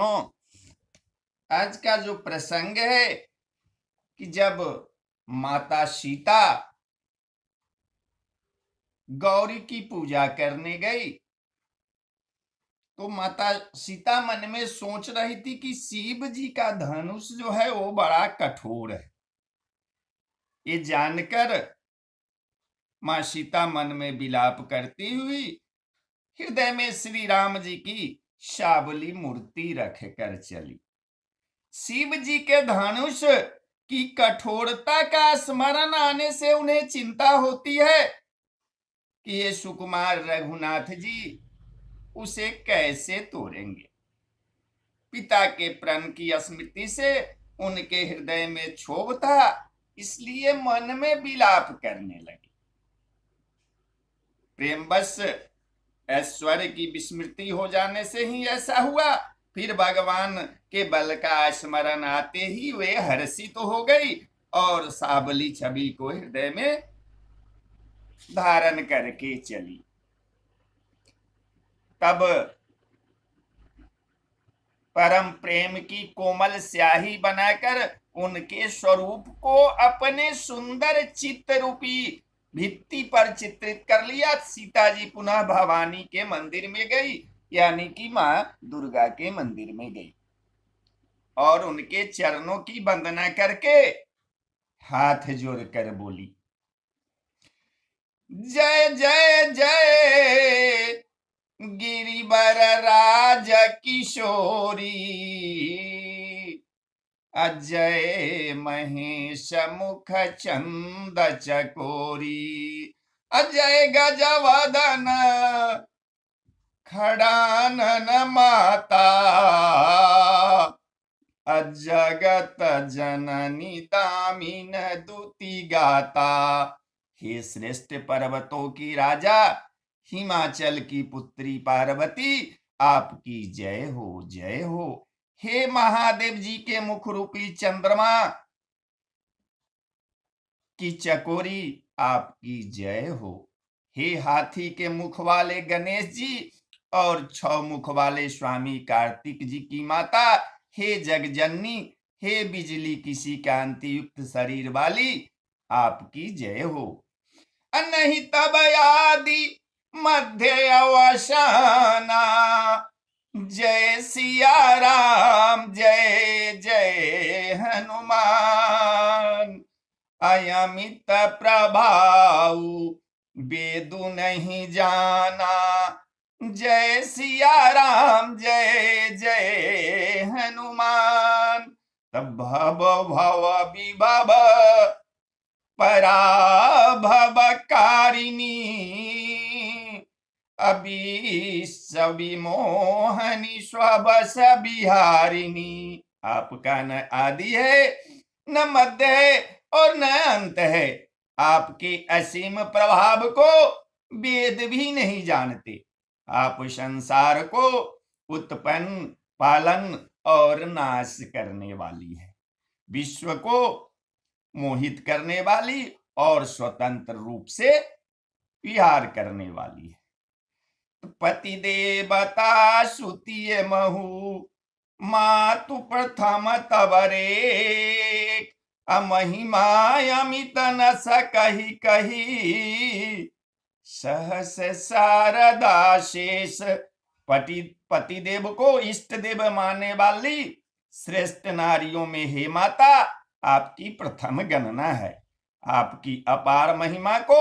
हाँ। आज का जो प्रसंग है कि जब माता सीता गौरी की पूजा करने गई तो माता सीता मन में सोच रही थी कि शिव जी का धनुष जो है वो बड़ा कठोर है ये जानकर मां सीता मन में विलाप करती हुई हृदय में श्री राम जी की शाबली मूर्ति रख कर चली शिव जी के धनुष की कठोरता का स्मरण आने से उन्हें चिंता होती है कि ये सुकुमार रघुनाथ जी उसे कैसे तोड़ेंगे पिता के प्रण की स्मृति से उनके हृदय में क्षोभ था इसलिए मन में विलाप करने लगे प्रेमवश ऐश्वर्य की विस्मृति हो जाने से ही ऐसा हुआ फिर भगवान के बल का स्मरण आते ही वे हर्षित तो हो गई और साबली छवि को हृदय में धारण करके चली तब परम प्रेम की कोमल स्याही बनाकर उनके स्वरूप को अपने सुंदर चित्त रूपी भित्ति पर चित्रित कर लिया सीता जी पुनः भवानी के मंदिर में गई यानी कि माँ दुर्गा के मंदिर में गई और उनके चरणों की वंदना करके हाथ जोड़कर बोली जय जय जय गिरिवर राज किशोरी अजय महेश मुख चंद चकोरी अजय गजवदन खड़ानन माता अजगत जननी दामिन दूती गाता हे श्रेष्ठ पर्वतों की राजा हिमाचल की पुत्री पार्वती आपकी जय हो जय हो हे महादेव जी के मुख रूपी चंद्रमा की चकोरी आपकी जय हो हे हाथी के मुख वाले गणेश जी और छ मुख वाले स्वामी कार्तिक जी की माता हे जगजननी हे बिजली किसी कांति युक्त शरीर वाली आपकी जय हो नहीं तब आदि मध्य अवसाना जय सिया राम जय जय हनुमान अयमित प्रभाव बेदु नहीं जाना जय सिया राम जय जय हनुमान तब भव भव विभव पराभव कारिणी अभी मोहनी स्वबस बिहारिणी आपका न आदि है न मध्य है और न अंत है आपके असीम प्रभाव को वेद भी नहीं जानते आप संसार को उत्पन्न पालन और नाश करने वाली है विश्व को मोहित करने वाली और स्वतंत्र रूप से विहार करने वाली है पति देवता सुतिय महु मातु प्रथम तवरे अमहिमायमित न स कही कही सहस सारदा शेष पति पति देव को इष्ट देव मानने वाली श्रेष्ठ नारियों में हे माता आपकी प्रथम गणना है आपकी अपार महिमा को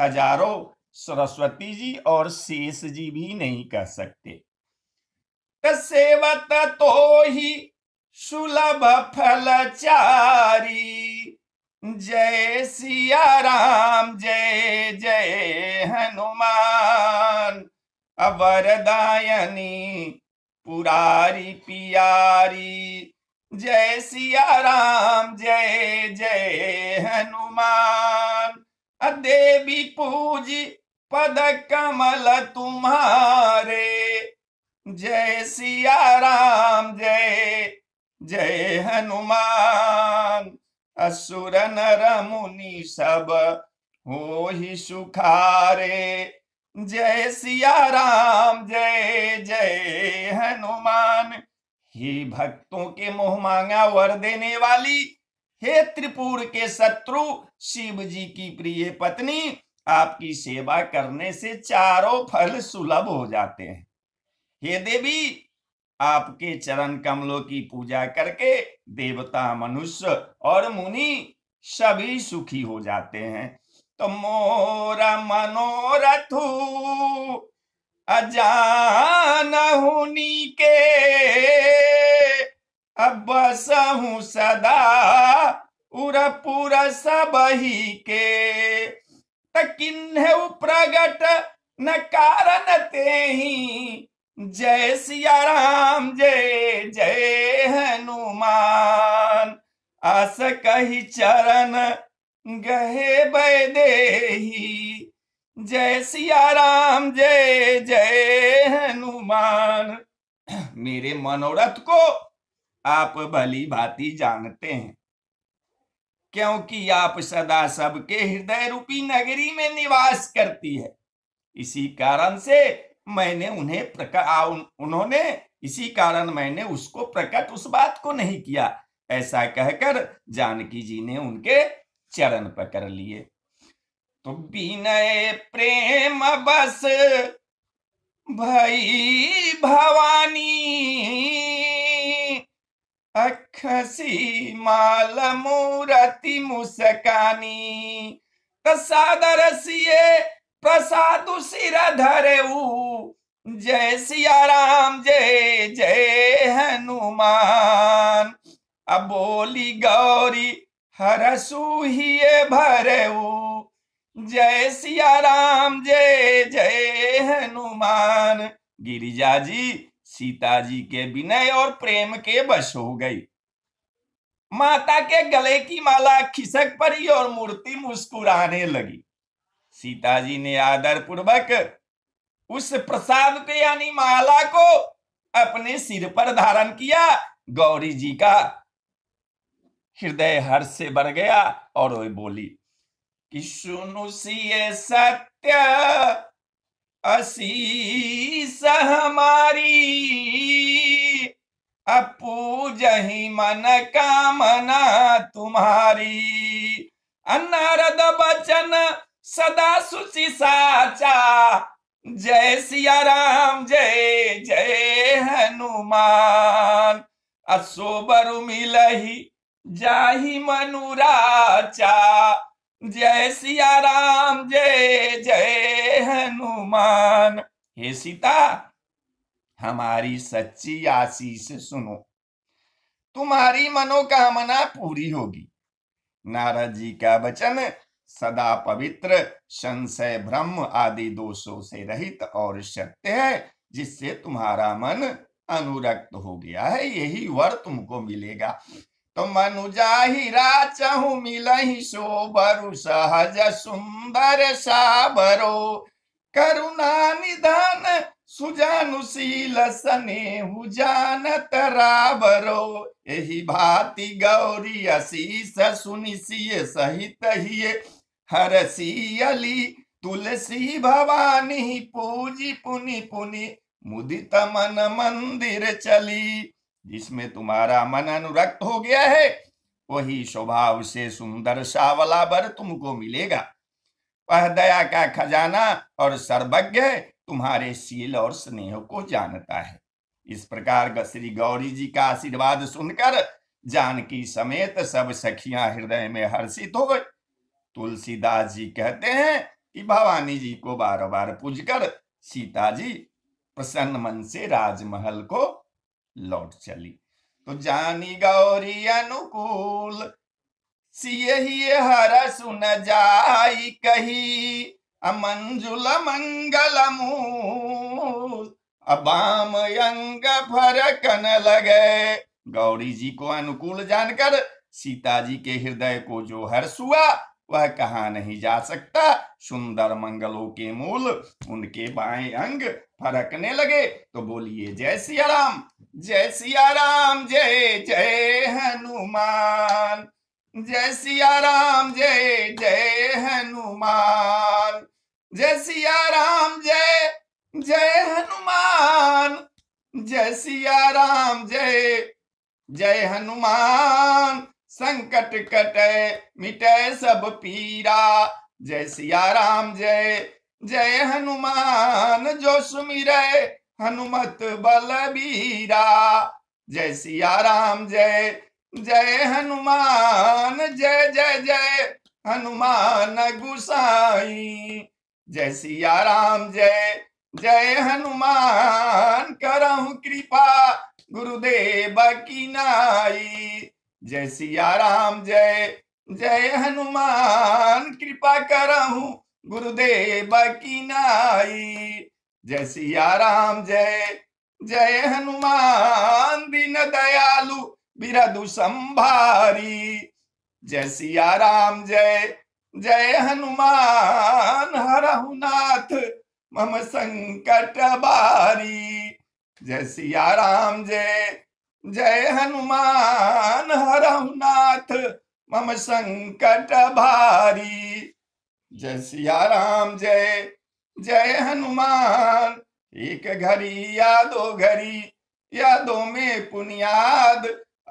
हजारों सरस्वती जी और शेष जी भी नहीं कह सकते सेवत तो ही सुलभ फलचारी जय सिया राम जय जय हनुमान अवरदायनी पुरारी पियारी जय सिया राम जय जय हनुमान देवी पूजी पद कमल तुम्हारे जय सिया राम जय जय हनुमान असुर नर मुनि सब हो ही सुखारे जय सिया राम जय जय हनुमान ही भक्तों के मोह मांगा वर देने वाली हे त्रिपुर के शत्रु शिव जी की प्रिय पत्नी आपकी सेवा करने से चारों फल सुलभ हो जाते हैं हे देवी आपके चरण कमलों की पूजा करके देवता मनुष्य और मुनि सभी सुखी हो जाते हैं तो मोर मनोरथु अजानी के अब सहु सदा सब ही के किन्ह प्रगट न कारण ते ही जय सिया राम जय जय हनुमान अस कही चरण गहे दे जय सिया राम जय जय हनुमान मेरे मनोरथ को आप भली भांति जानते हैं क्योंकि आप सदा सबके हृदय रूपी नगरी में निवास करती है इसी कारण से मैंने उन्हें प्रकट उन, उन्होंने इसी कारण मैंने उसको प्रकट उस बात को नहीं किया ऐसा कहकर जानकी जी ने उनके चरण पकड़ लिए तो विनय प्रेम बस भई भवानी अखसी माल मूरति मुस्कानी कसादर सिए प्रसाद सिर धरेऊ जय सिया राम जय जय हनुमान अब बोली गौरी हरसूहिए भरेऊ जय सिया राम जय जय हनुमान गिरिजा जी सीता जी के विनय और प्रेम के बश हो गई माता के गले की माला खिसक पड़ी और मूर्ति मुस्कुराने लगी सीता जी ने आदर पूर्वक उस प्रसाद के यानी माला को अपने सिर पर धारण किया गौरी जी का हृदय हर्ष से भर गया और वो बोली कि सुनु सत्य असीस हमारी जही मन कामना तुम्हारी अनारद बचन सदा सुचि साचा जय सिया राम जय जय हनुमान असोबरु मिलही जाहि मनुराचा जय सिया राम जय जय हनुमान हे सीता हमारी सच्ची आशीष सुनो तुम्हारी मनोकामना पूरी होगी नारद जी का वचन सदा पवित्र संशय ब्रह्म आदि दोषों से रहित और सत्य है जिससे तुम्हारा मन अनुरक्त हो गया है यही वर तुमको मिलेगा तो मनु जाहिरा चहु सो भरु सहज सुंदर साबरो करुणा निधान सुजानुशील सनेहु जानत राबरो यही भाति गौरी अशीष सुनिशिय सहित ही हर सी अली तुलसी भवानी पूजी पुनि पुनि मुदित मन मंदिर चली जिसमें तुम्हारा मन अनुरक्त हो गया है वही स्वभाव से सुंदर सावला बर तुमको मिलेगा वह दया का खजाना और सर्वज्ञ है तुम्हारे शील और स्नेह को जानता है इस प्रकार श्री गौरी जी का आशीर्वाद सुनकर जानकी समेत सब सखियां हृदय में हर्षित हो गए तुलसीदास जी कहते हैं कि भवानी जी को बार बार पूजकर सीता जी प्रसन्न मन से राजमहल को लौट चली तो जानी गौरी अनुकूल हर सुन जाई कही अमंजुल मंगल अबाम अंग फरकन लगे गौरी जी को अनुकूल जानकर सीता जी के हृदय को जो हर्ष हुआ वह कहा नहीं जा सकता सुंदर मंगलों के मूल उनके बाएं अंग फरकने लगे तो बोलिए जय सिया राम जय सिया राम जय जय हनुमान जय सिया राम जय जय हनुमान जय सिया राम जय जय हनुमान जय सिया राम जय जय हनुमान संकट कटे मिटे सब पीरा जय सिया राम जय जय हनुमान जो सुमिर हनुमत बलबीरा जय सिया राम जय जय हनुमान जय जय जय हनुमान गुसाई जय सिया राम जय जय हनुमान करहु कृपा गुरुदेव की नाई जय सिया राम जय जय हनुमान कृपा करहूं गुरुदेव की नाई जय सिया राम जय जय हनुमान दीन दयालु बिरदु संभारी जय सिया राम जय जय हनुमान हर हरहुनाथ मम संकट बारी जय सिया राम जय जय हनुमान हर हुनाथ मम संकट भारी जय सिया राम जय जय हनुमान एक घड़ी यादो घड़ी यादों में पुनियाद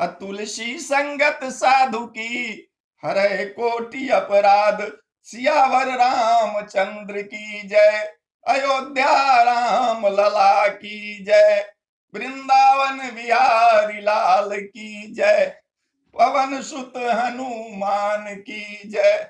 अतुलसी संगत साधु की हरे कोटि अपराध सियावर राम चंद्र की जय अयोध्या राम लला की जय वृंदावन बिहारी लाल की जय पवन सुत हनुमान की जय